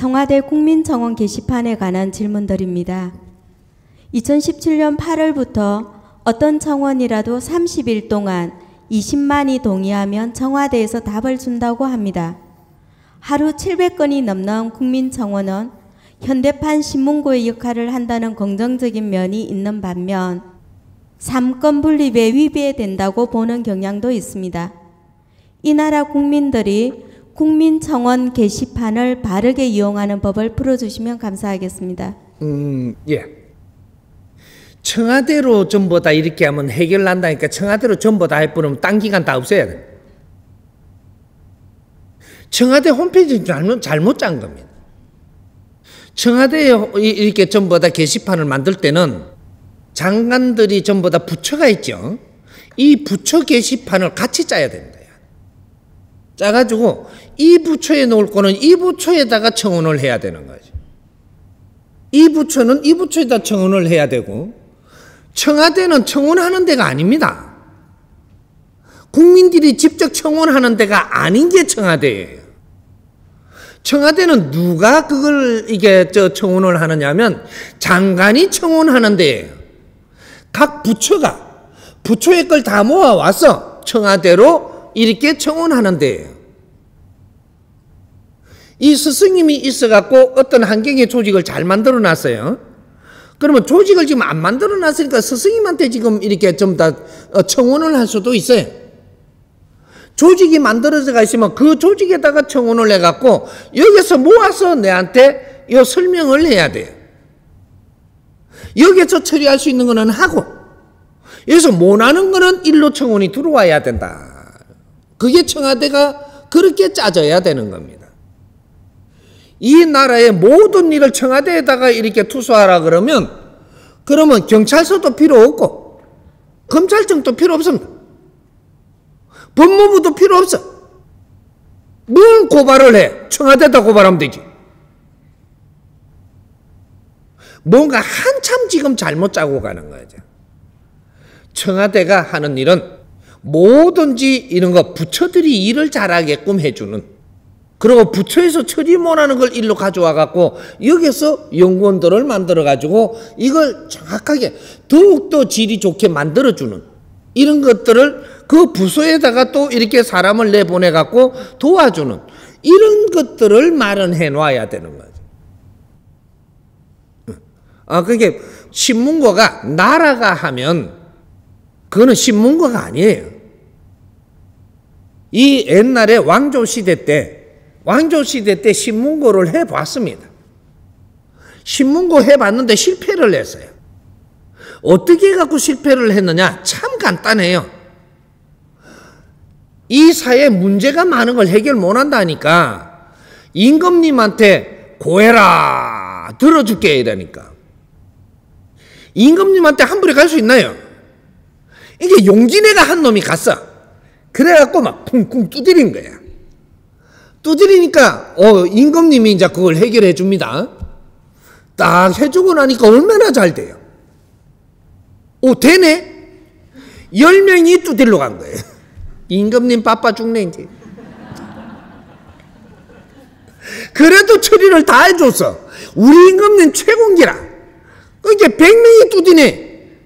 청와대 국민청원 게시판에 관한 질문들입니다. 2017년 8월부터 어떤 청원이라도 30일 동안 20만이 동의하면 청와대에서 답을 준다고 합니다. 하루 700건이 넘는 국민청원은 현대판 신문고의 역할을 한다는 긍정적인 면이 있는 반면 3권 분립에 위배된다고 보는 경향도 있습니다. 이 나라 국민들이 국민청원 게시판을 바르게 이용하는 법을 풀어주시면 감사하겠습니다. 음, 예. 청와대로 전부 다 이렇게 하면 해결 난다니까 청와대로 전부 다 해버리면 딴 기간 다 없애야 돼. 청와대 홈페이지 잘 잘못 짠 겁니다. 청와대에 이렇게 전부 다 게시판을 만들 때는 장관들이 전부 다 부처가 있죠. 이 부처 게시판을 같이 짜야 됩니다. 짜가지고 이 부처에 놓을 거는 이 부처에다가 청원을 해야 되는 거지. 이 부처는 이 부처에다 청혼을 해야 되고 청와대는 청혼하는 데가 아닙니다. 국민들이 직접 청혼하는 데가 아닌 게 청와대예요. 청와대는 누가 그걸 이게 저 청혼을 하느냐면 장관이 청혼하는 데예요. 각 부처가 부처의 걸 다 모아 와서 청와대로 이렇게 청혼하는 데예요. 이 스승님이 있어갖고 어떤 환경의 조직을 잘 만들어 놨어요. 그러면 조직을 지금 안 만들어 놨으니까 스승님한테 지금 이렇게 좀다 어, 청원을 할 수도 있어요. 조직이 만들어져 가 있으면 그 조직에다가 청원을 해갖고 여기서 모아서 내한테 이 설명을 해야 돼요. 여기서 처리할 수 있는 거는 하고 여기서 못하는 거는 일로 청원이 들어와야 된다. 그게 청와대가 그렇게 짜져야 되는 겁니다. 이 나라의 모든 일을 청와대에다가 이렇게 투수하라 그러면 그러면 경찰서도 필요 없고 검찰청도 필요 없습니다. 법무부도 필요 없어. 뭘 고발을 해? 청와대다 고발하면 되지. 뭔가 한참 지금 잘못 짜고 가는 거죠. 청와대가 하는 일은 뭐든지 이런 거 부처들이 일을 잘하게끔 해주는 그리고 부처에서 처리못하는걸 일로 가져와 갖고 여기서 연구원들을 만들어 가지고 이걸 정확하게 더욱더 질이 좋게 만들어 주는 이런 것들을 그 부서에다가 또 이렇게 사람을 내보내 갖고 도와주는 이런 것들을 마련해 놔야 되는 거죠. 아 어, 그게 신문고가 나라가 하면 그거는 신문고가 아니에요. 이 옛날에 왕조 시대 때 왕조시대 때 신문고를 해봤습니다. 신문고 해봤는데 실패를 했어요. 어떻게 해 갖고 실패를 했느냐? 참 간단해요. 이 사회에 문제가 많은 걸 해결 못 한다니까 임금님한테 고해라 들어줄게 이러니까 임금님한테 함부로 갈 수 있나요? 이게 용진애가 한 놈이 갔어. 그래갖고 막 쿵쿵 두드린 거야. 두드리니까 어 임금님이 이제 그걸 해결해 줍니다. 딱 해주고 나니까 얼마나 잘 돼요. 오 되네. 열 명이 두들러 간 거예요. 임금님 바빠 죽네 이제. 그래도 처리를 다 해줬어. 우리 임금님 최고기라. 그게 그러니까 그 100명이 뚜디네.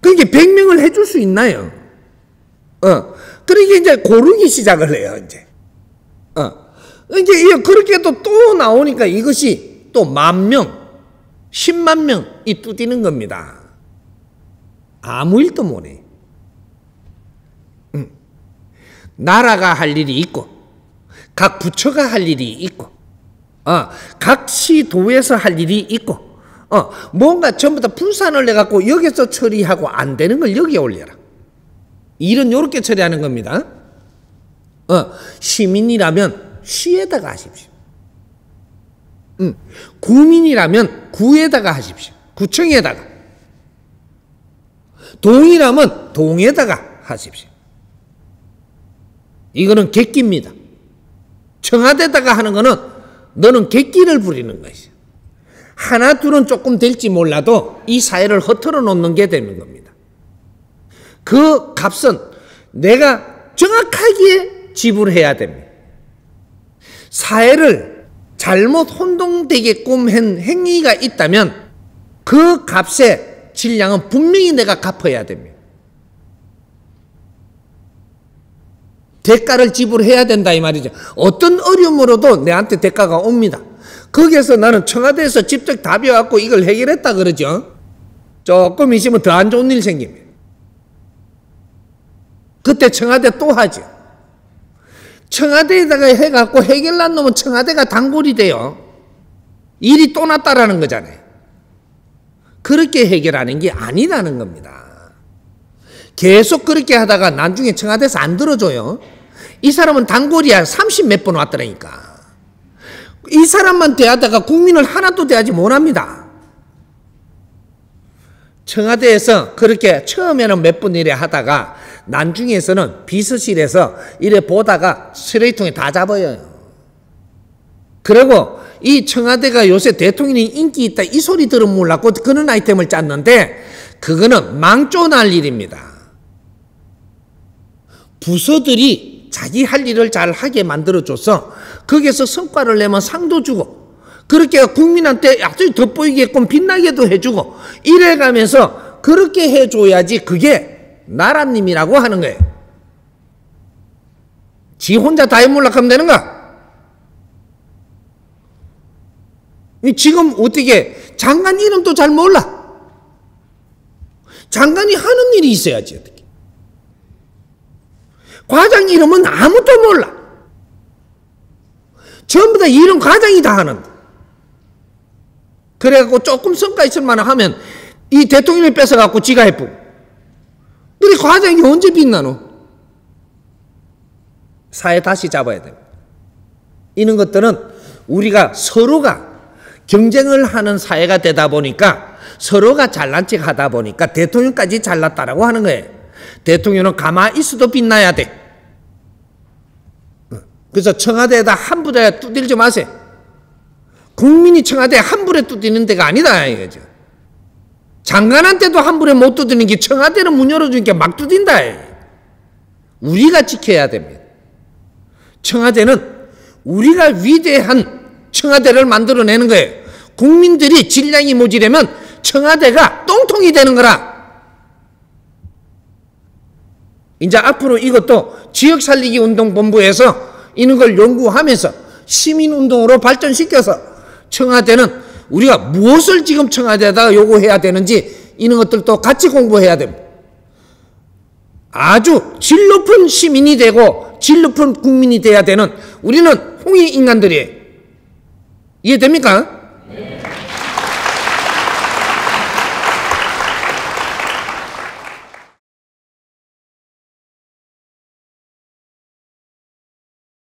그게 그러니까 그 100명을 해줄 수 있나요? 어. 그러게 이제 고르기 시작을 해요, 이제. 어. 이제 그렇게 또, 또 나오니까 이것이 또 만 명, 십만 명이 뚜디는 겁니다. 아무 일도 못해. 응. 나라가 할 일이 있고, 각 부처가 할 일이 있고, 어, 각 시도에서 할 일이 있고, 어, 뭔가 전부 다 분산을 해갖고 여기서 처리하고 안 되는 걸 여기에 올려라. 일은 이렇게 처리하는 겁니다. 어, 시민이라면 시에다가 하십시오. 음, 구민이라면 구에다가 하십시오. 구청에다가. 동이라면 동에다가 하십시오. 이거는 객기입니다. 청와대다가 에 하는 거는 너는 객기를 부리는 것이야. 하나 둘은 조금 될지 몰라도 이 사회를 허틀어 놓는 게 되는 겁니다. 그 값은 내가 정확하게 지불해야 됩니다. 사회를 잘못 혼동되게끔 한 행위가 있다면 그 값의 질량은 분명히 내가 갚아야 됩니다. 대가를 지불해야 된다 이 말이죠. 어떤 어려움으로도 내한테 대가가 옵니다. 거기에서 나는 청와대에서 직접 답이 왔고 이걸 해결했다 그러죠. 조금 있으면 더 안 좋은 일 생깁니다. 그때 청와대 또 하죠. 청와대에다가 해갖고 해결난 놈은 청와대가 단골이 돼요. 일이 또 났다라는 거잖아요. 그렇게 해결하는 게 아니라는 겁니다. 계속 그렇게 하다가 나중에 청와대에서 안 들어줘요. 이 사람은 단골이야. 30 몇 번 왔더라니까. 이 사람만 대하다가 국민을 하나도 대하지 못합니다. 청와대에서 그렇게 처음에는 몇분 이래 하다가 난중에서는 비서실에서 이래 보다가 쓰레기통에 다 잡아요. 그리고 이 청와대가 요새 대통령이 인기 있다 이 소리 들은 몰랐고 그런 아이템을 짰는데 그거는 망조날 일입니다. 부서들이 자기 할 일을 잘 하게 만들어줘서 거기에서 성과를 내면 상도 주고 그렇게 국민한테 아주 돋보이게끔 빛나게도 해주고 이래가면서 그렇게 해줘야지 그게 나라님이라고 하는 거예요. 지 혼자 다 해몰락하면 되는가? 지금 어떻게 장관 이름도 잘 몰라. 장관이 하는 일이 있어야지 어떻게. 과장 이름은 아무도 몰라. 전부 다 이름 과장이 다 하는 거. 그래갖고 조금 성과 있을 만한 하면 이대통령을 뺏어갖고 지가 해뿌고 우리 그 과장이 언제 빛나노? 사회 다시 잡아야 돼 이런 것들은 우리가 서로가 경쟁을 하는 사회가 되다 보니까 서로가 잘난 척 하다 보니까 대통령까지 잘났다라고 하는 거예요. 대통령은 가만히 있어도 빛나야 돼. 어. 그래서 청와대에다 한 부대 두들지 마세요. 국민이 청와대 한 불에 뚜드는 데가 아니다 이거죠. 장관한테도 한 불에 못 뚜드는 게 청와대는 문 열어주니까 막 뚜딘다. 우리가 지켜야 됩니다. 청와대는 우리가 위대한 청와대를 만들어내는 거예요. 국민들이 질량이 모자라면 청와대가 똥통이 되는 거라. 이제 앞으로 이것도 지역 살리기 운동 본부에서 이런 걸 연구하면서 시민 운동으로 발전시켜서 청와대는 우리가 무엇을 지금 청와대에다가 요구해야 되는지 이런 것들도 같이 공부해야 됩니다. 아주 질 높은 시민이 되고 질 높은 국민이 돼야 되는 우리는 홍의 인간들이에요. 이해됩니까?